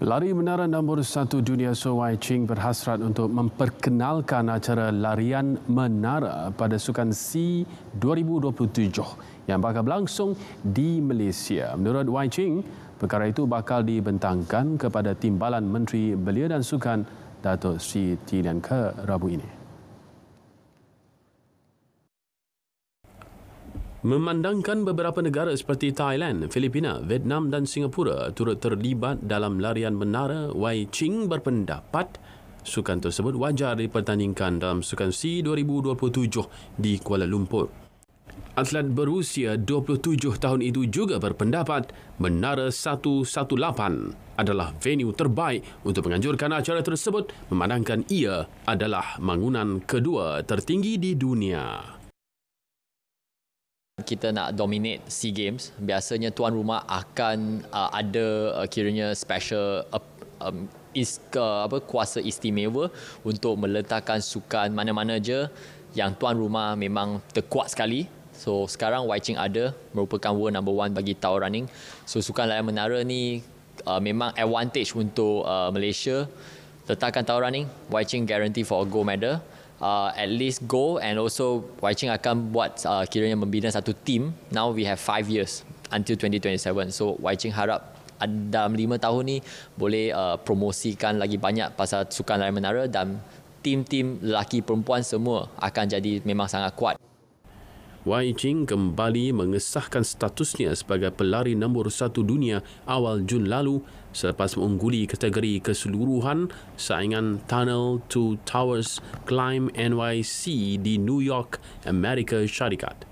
Lari Menara Nombor satu Dunia So Wai Ching berhasrat untuk memperkenalkan acara larian menara pada sukan C 2027 yang bakal berlangsung di Malaysia. Menurut Wai Ching, perkara itu bakal dibentangkan kepada timbalan Menteri Belia dan Sukan Datuk Sri Tilian ke Rabu ini. Memandangkan beberapa negara seperti Thailand, Filipina, Vietnam dan Singapura turut terlibat dalam larian menara, Wai Ching berpendapat sukan tersebut wajar dipertandingkan dalam sukan C 2027 e di Kuala Lumpur. Atlet berusia 27 tahun itu juga berpendapat Menara 118 adalah venue terbaik untuk menganjurkan acara tersebut memandangkan ia adalah bangunan kedua tertinggi di dunia kita nak dominate SEA Games, biasanya tuan rumah akan uh, ada uh, kiranya special uh, um, is, uh, apa kuasa istimewa untuk meletakkan sukan mana-mana je yang tuan rumah memang terkuat sekali. So sekarang Wai Ching ada merupakan world number one bagi tower running. So sukan layan menara ni uh, memang advantage untuk uh, Malaysia letakkan tower running. Wai Ching guarantee for a gold medal uh, at least go and also Wai Ching akan buat uh, kiranya membina satu team. Now we have five years until 2027. So Wai Ching harap dalam lima tahun ni boleh uh, promosikan lagi banyak pasal sukan lari menara dan tim-tim lelaki perempuan semua akan jadi memang sangat kuat. Wai Ching kembali mengesahkan statusnya sebagai pelari nombor satu dunia awal Jun lalu selepas mengungguli kategori keseluruhan saingan Tunnel to Towers Climb NYC di New York, Amerika Syarikat.